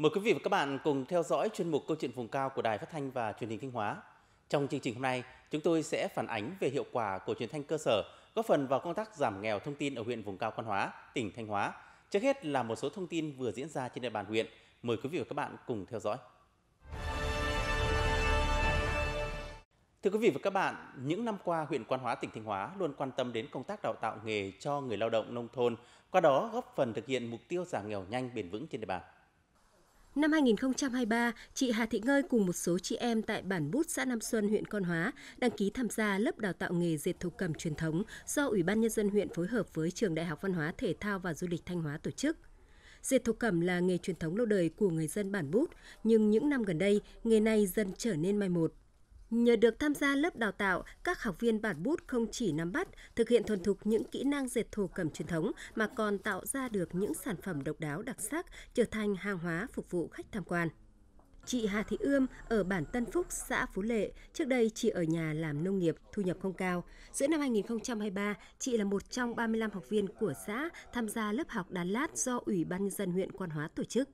Mời quý vị và các bạn cùng theo dõi chuyên mục Câu chuyện vùng cao của Đài Phát thanh và Truyền hình Thanh Hóa. Trong chương trình hôm nay, chúng tôi sẽ phản ánh về hiệu quả của truyền thanh cơ sở góp phần vào công tác giảm nghèo thông tin ở huyện vùng cao Quan Hóa, tỉnh Thanh Hóa. Trước hết là một số thông tin vừa diễn ra trên địa bàn huyện. Mời quý vị và các bạn cùng theo dõi. Thưa quý vị và các bạn, những năm qua huyện Quan Hóa tỉnh Thanh Hóa luôn quan tâm đến công tác đào tạo nghề cho người lao động nông thôn, qua đó góp phần thực hiện mục tiêu giảm nghèo nhanh bền vững trên địa bàn. Năm 2023, chị Hà Thị Ngơi cùng một số chị em tại bản Bút xã Nam Xuân, huyện Con Hóa đăng ký tham gia lớp đào tạo nghề dệt thổ cẩm truyền thống do Ủy ban nhân dân huyện phối hợp với Trường Đại học Văn hóa Thể thao và Du lịch Thanh Hóa tổ chức. Dệt thổ cẩm là nghề truyền thống lâu đời của người dân bản Bút, nhưng những năm gần đây, nghề này dần trở nên mai một. Nhờ được tham gia lớp đào tạo, các học viên bản bút không chỉ nắm bắt, thực hiện thuần thục những kỹ năng dệt thổ cẩm truyền thống mà còn tạo ra được những sản phẩm độc đáo đặc sắc, trở thành hàng hóa phục vụ khách tham quan. Chị Hà Thị Ươm ở bản Tân Phúc, xã Phú Lệ, trước đây chị ở nhà làm nông nghiệp, thu nhập không cao. Giữa năm 2023, chị là một trong 35 học viên của xã tham gia lớp học đan lát do Ủy ban nhân dân huyện Quan Hóa tổ chức.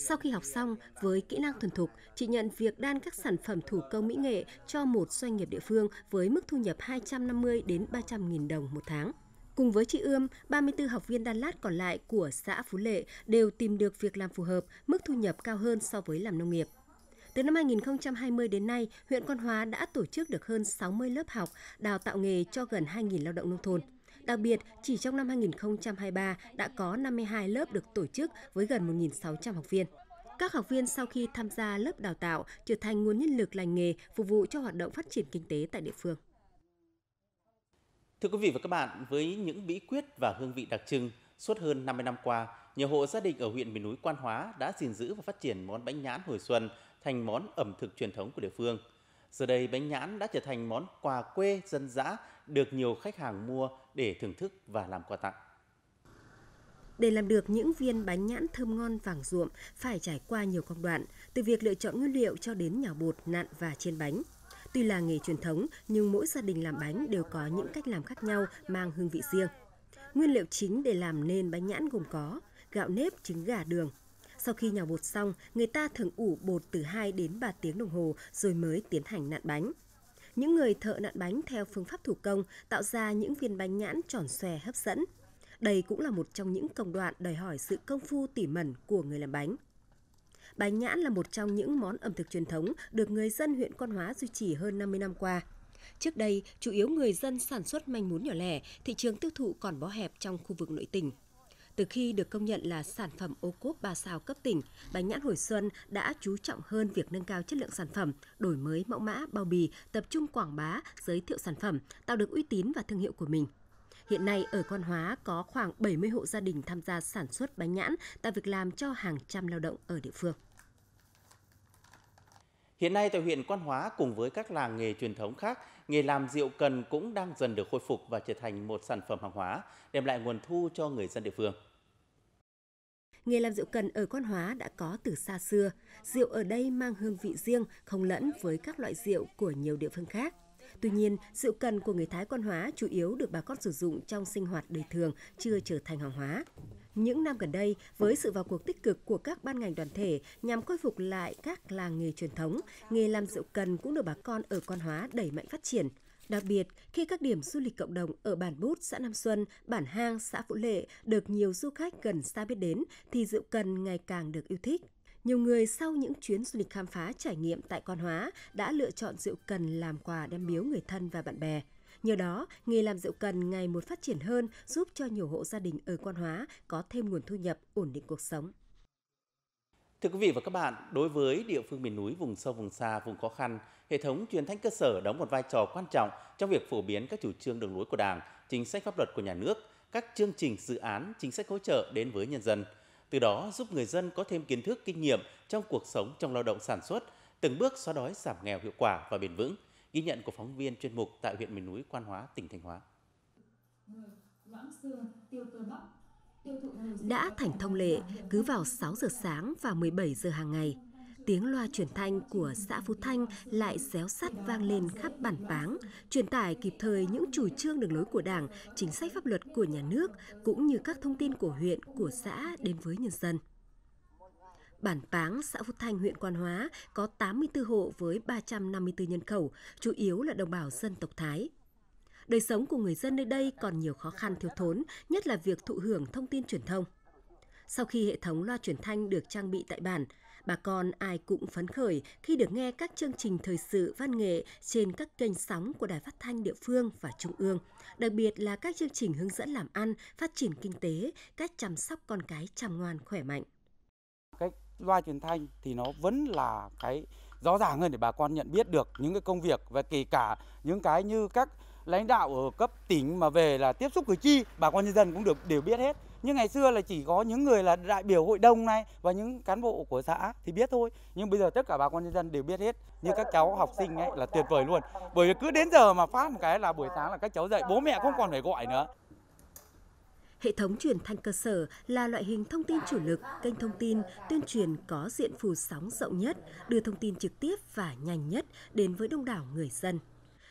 Sau khi học xong, với kỹ năng thuần thục, chị nhận việc đan các sản phẩm thủ công mỹ nghệ cho một doanh nghiệp địa phương với mức thu nhập 250 đến 300 nghìn đồng một tháng. Cùng với chị Ươm, 34 học viên Đan Lát còn lại của xã Phú Lệ đều tìm được việc làm phù hợp, mức thu nhập cao hơn so với làm nông nghiệp. Từ năm 2020 đến nay, huyện Quan Hóa đã tổ chức được hơn 60 lớp học đào tạo nghề cho gần 2.000 lao động nông thôn. Đặc biệt, chỉ trong năm 2023 đã có 52 lớp được tổ chức với gần 1.600 học viên. Các học viên sau khi tham gia lớp đào tạo trở thành nguồn nhân lực lành nghề phục vụ cho hoạt động phát triển kinh tế tại địa phương. Thưa quý vị và các bạn, với những bí quyết và hương vị đặc trưng, suốt hơn 50 năm qua, nhiều hộ gia đình ở huyện miền núi Quan Hóa đã gìn giữ và phát triển món bánh nhãn hồi xuân thành món ẩm thực truyền thống của địa phương. Giờ đây, bánh nhãn đã trở thành món quà quê dân dã được nhiều khách hàng mua để thưởng thức và làm quà tặng. Để làm được những viên bánh nhãn thơm ngon vàng ruộm phải trải qua nhiều công đoạn, từ việc lựa chọn nguyên liệu cho đến nhào bột, nặn và chiên bánh. Tuy là nghề truyền thống, nhưng mỗi gia đình làm bánh đều có những cách làm khác nhau mang hương vị riêng. Nguyên liệu chính để làm nên bánh nhãn gồm có gạo nếp, trứng gà, đường. Sau khi nhào bột xong, người ta thường ủ bột từ 2 đến 3 tiếng đồng hồ rồi mới tiến hành nặn bánh những người thợ nặn bánh theo phương pháp thủ công tạo ra những viên bánh nhãn tròn xòe hấp dẫn. Đây cũng là một trong những công đoạn đòi hỏi sự công phu tỉ mẩn của người làm bánh. Bánh nhãn là một trong những món ẩm thực truyền thống được người dân huyện Quan Hóa duy trì hơn 50 năm qua. Trước đây, chủ yếu người dân sản xuất manh mún nhỏ lẻ, thị trường tiêu thụ còn bó hẹp trong khu vực nội tỉnh. Từ khi được công nhận là sản phẩm ô cốp ba sao cấp tỉnh, bánh nhãn hồi xuân đã chú trọng hơn việc nâng cao chất lượng sản phẩm, đổi mới mẫu mã, bao bì, tập trung quảng bá, giới thiệu sản phẩm, tạo được uy tín và thương hiệu của mình. Hiện nay ở Quan Hóa có khoảng 70 hộ gia đình tham gia sản xuất bánh nhãn, tạo việc làm cho hàng trăm lao động ở địa phương. Hiện nay tại huyện Quan Hóa cùng với các làng nghề truyền thống khác, nghề làm rượu cần cũng đang dần được khôi phục và trở thành một sản phẩm hàng hóa, đem lại nguồn thu cho người dân địa phương. Nghề làm rượu cần ở Quan Hóa đã có từ xa xưa. Rượu ở đây mang hương vị riêng, không lẫn với các loại rượu của nhiều địa phương khác. Tuy nhiên, rượu cần của người Thái Quan Hóa chủ yếu được bà con sử dụng trong sinh hoạt đời thường, chưa trở thành hàng hóa. Những năm gần đây, với sự vào cuộc tích cực của các ban ngành đoàn thể nhằm khôi phục lại các làng nghề truyền thống, nghề làm rượu cần cũng được bà con ở Quan Hóa đẩy mạnh phát triển – Đặc biệt, khi các điểm du lịch cộng đồng ở bản Bút, xã Nam Xuân, bản Hang, xã Phú Lệ được nhiều du khách gần xa biết đến thì rượu cần ngày càng được yêu thích. Nhiều người sau những chuyến du lịch khám phá trải nghiệm tại Quan Hóa đã lựa chọn rượu cần làm quà đem biếu người thân và bạn bè. Nhờ đó, nghề làm rượu cần ngày một phát triển hơn giúp cho nhiều hộ gia đình ở Quan Hóa có thêm nguồn thu nhập ổn định cuộc sống. Thưa quý vị và các bạn, đối với địa phương miền núi, vùng sâu, vùng xa, vùng khó khăn, hệ thống truyền thanh cơ sở đóng một vai trò quan trọng trong việc phổ biến các chủ trương đường lối của Đảng, chính sách pháp luật của nhà nước, các chương trình dự án, chính sách hỗ trợ đến với nhân dân. Từ đó giúp người dân có thêm kiến thức, kinh nghiệm trong cuộc sống, trong lao động sản xuất, từng bước xóa đói giảm nghèo hiệu quả và bền vững. Ghi nhận của phóng viên chuyên mục tại huyện miền núi Quan Hóa, tỉnh Thanh Hóa. Người, loãng xương, tiêu cơ bắp, đã thành thông lệ, cứ vào 6 giờ sáng và 17 giờ hàng ngày, tiếng loa truyền thanh của xã Phú Thanh lại xéo sắt vang lên khắp bản páng, truyền tải kịp thời những chủ trương đường lối của Đảng, chính sách pháp luật của nhà nước cũng như các thông tin của huyện, của xã đến với nhân dân. Bản Páng, xã Phú Thanh, huyện Quan Hóa có 84 hộ với 354 nhân khẩu, chủ yếu là đồng bào dân tộc Thái đời sống của người dân nơi đây còn nhiều khó khăn thiếu thốn, nhất là việc thụ hưởng thông tin truyền thông. Sau khi hệ thống loa truyền thanh được trang bị tại bản, bà con ai cũng phấn khởi khi được nghe các chương trình thời sự văn nghệ trên các kênh sóng của đài phát thanh địa phương và trung ương, đặc biệt là các chương trình hướng dẫn làm ăn, phát triển kinh tế, cách chăm sóc con cái chăm ngoan khỏe mạnh. Cái loa truyền thanh thì nó vẫn là cái rõ ràng hơn để bà con nhận biết được những cái công việc và kể cả những cái như các lãnh đạo ở cấp tỉnh mà về là tiếp xúc cử tri, bà con nhân dân cũng được đều biết hết. Nhưng ngày xưa là chỉ có những người là đại biểu hội đồng này và những cán bộ của xã thì biết thôi. Nhưng bây giờ tất cả bà con nhân dân đều biết hết. Như các cháu học sinh ấy là tuyệt vời luôn. Bởi vì cứ đến giờ mà phát một cái là buổi sáng là các cháu dậy, bố mẹ không còn phải gọi nữa. Hệ thống truyền thanh cơ sở là loại hình thông tin chủ lực, kênh thông tin tuyên truyền có diện phủ sóng rộng nhất, đưa thông tin trực tiếp và nhanh nhất đến với đông đảo người dân.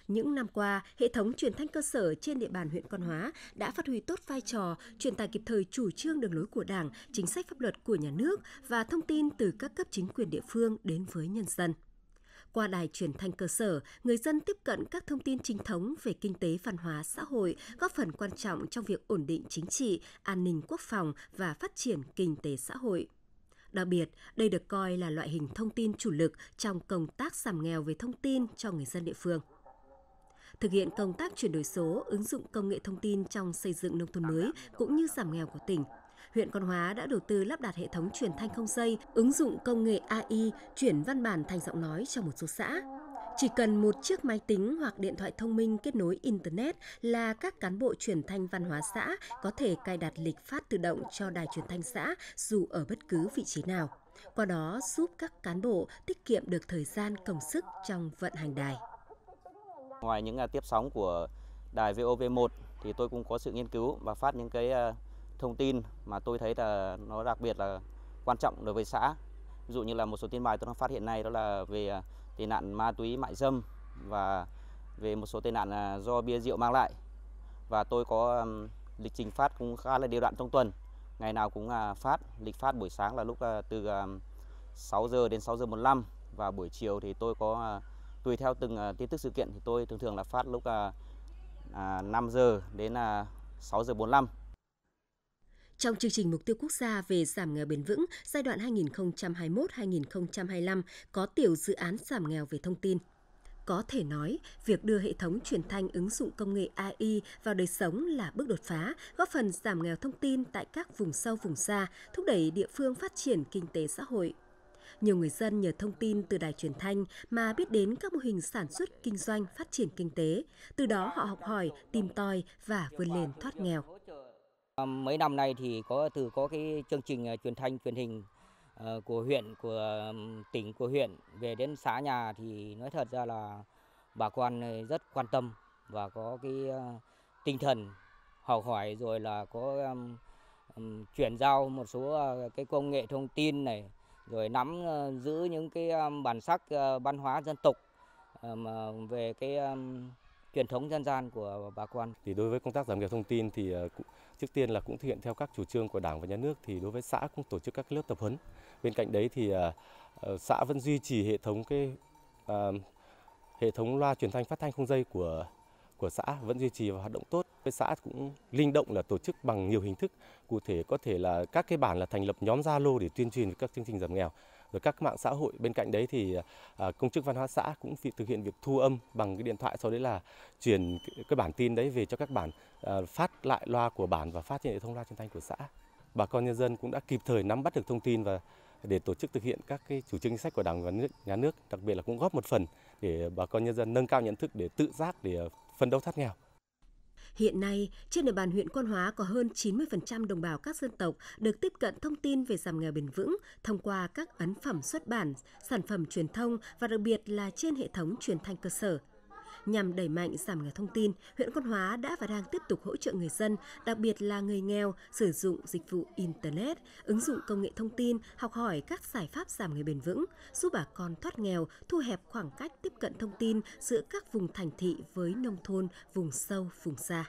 Những năm qua, hệ thống truyền thanh cơ sở trên địa bàn huyện Quan Hóa đã phát huy tốt vai trò truyền tải kịp thời chủ trương đường lối của Đảng, chính sách pháp luật của nhà nước và thông tin từ các cấp chính quyền địa phương đến với nhân dân. Qua đài truyền thanh cơ sở, người dân tiếp cận các thông tin chính thống về kinh tế, văn hóa, xã hội, góp phần quan trọng trong việc ổn định chính trị, an ninh quốc phòng và phát triển kinh tế xã hội. Đặc biệt, đây được coi là loại hình thông tin chủ lực trong công tác giảm nghèo về thông tin cho người dân địa phương thực hiện công tác chuyển đổi số, ứng dụng công nghệ thông tin trong xây dựng nông thôn mới cũng như giảm nghèo của tỉnh. Huyện Con Hóa đã đầu tư lắp đặt hệ thống truyền thanh không dây, ứng dụng công nghệ AI chuyển văn bản thành giọng nói cho một số xã. Chỉ cần một chiếc máy tính hoặc điện thoại thông minh kết nối Internet là các cán bộ truyền thanh văn hóa xã có thể cài đặt lịch phát tự động cho đài truyền thanh xã dù ở bất cứ vị trí nào. Qua đó giúp các cán bộ tiết kiệm được thời gian công sức trong vận hành đài. Ngoài những à, tiếp sóng của đài VOV1 thì tôi cũng có sự nghiên cứu và phát những cái à, thông tin mà tôi thấy là nó đặc biệt là quan trọng đối với xã. Ví dụ như là một số tin bài tôi đang phát hiện nay đó là về à, tệ nạn ma túy mại dâm và về một số tệ nạn do bia rượu mang lại. Và tôi có lịch trình phát cũng khá là đều đặn trong tuần. Ngày nào cũng phát, lịch phát buổi sáng là lúc từ 6 giờ đến 6 giờ 15 và buổi chiều thì tôi có tùy theo từng à, tin tức sự kiện thì tôi thường thường là phát lúc à, 5 à, giờ đến à, 6 giờ 45. Trong chương trình mục tiêu quốc gia về giảm nghèo bền vững giai đoạn 2021-2025 có tiểu dự án giảm nghèo về thông tin. Có thể nói, việc đưa hệ thống truyền thanh ứng dụng công nghệ AI vào đời sống là bước đột phá, góp phần giảm nghèo thông tin tại các vùng sâu vùng xa, thúc đẩy địa phương phát triển kinh tế xã hội nhiều người dân nhờ thông tin từ đài truyền thanh mà biết đến các mô hình sản xuất, kinh doanh, phát triển kinh tế. Từ đó họ học hỏi, tìm tòi và vươn lên thoát nghèo. Ờ, mấy năm nay thì có từ có cái chương trình ờ, truyền thanh truyền hình ờ, của huyện, của tỉnh, của huyện về đến xã nhà thì nói thật ra là bà con rất quan tâm và có cái tinh thần học hỏi rồi là có um, chuyển giao một số cái công nghệ thông tin này rồi nắm ờ, giữ những cái bản sắc ờ, văn hóa dân tộc ờ, về cái truyền thống dân gian của bà con. Thì đối với công tác giảm nghèo thông tin thì trước tiên là cũng thực hiện theo các chủ trương của Đảng và Nhà nước thì đối với xã cũng tổ chức các lớp tập huấn. Bên cạnh đấy thì xã vẫn duy trì hệ thống cái hệ thống loa truyền thanh phát thanh không dây của của xã vẫn duy trì và hoạt động tốt cái xã cũng linh động là tổ chức bằng nhiều hình thức cụ thể có thể là các cái bản là thành lập nhóm zalo để tuyên truyền các chương trình giảm nghèo rồi các mạng xã hội bên cạnh đấy thì à, công chức văn hóa xã cũng thực hiện việc thu âm bằng cái điện thoại sau đấy là truyền cái bản tin đấy về cho các bản à, phát lại loa của bản và phát trên hệ thống loa truyền thanh của xã bà con nhân dân cũng đã kịp thời nắm bắt được thông tin và để tổ chức thực hiện các cái chủ trương chính sách của đảng và nhà nước đặc biệt là cũng góp một phần để bà con nhân dân nâng cao nhận thức để tự giác để phân đấu thoát nghèo Hiện nay, trên địa bàn huyện Quan Hóa có hơn 90% đồng bào các dân tộc được tiếp cận thông tin về giảm nghèo bền vững thông qua các ấn phẩm xuất bản, sản phẩm truyền thông và đặc biệt là trên hệ thống truyền thanh cơ sở. Nhằm đẩy mạnh giảm nghèo thông tin, huyện Quan Hóa đã và đang tiếp tục hỗ trợ người dân, đặc biệt là người nghèo, sử dụng dịch vụ Internet, ứng dụng công nghệ thông tin, học hỏi các giải pháp giảm nghèo bền vững, giúp bà con thoát nghèo, thu hẹp khoảng cách tiếp cận thông tin giữa các vùng thành thị với nông thôn, vùng sâu, vùng xa.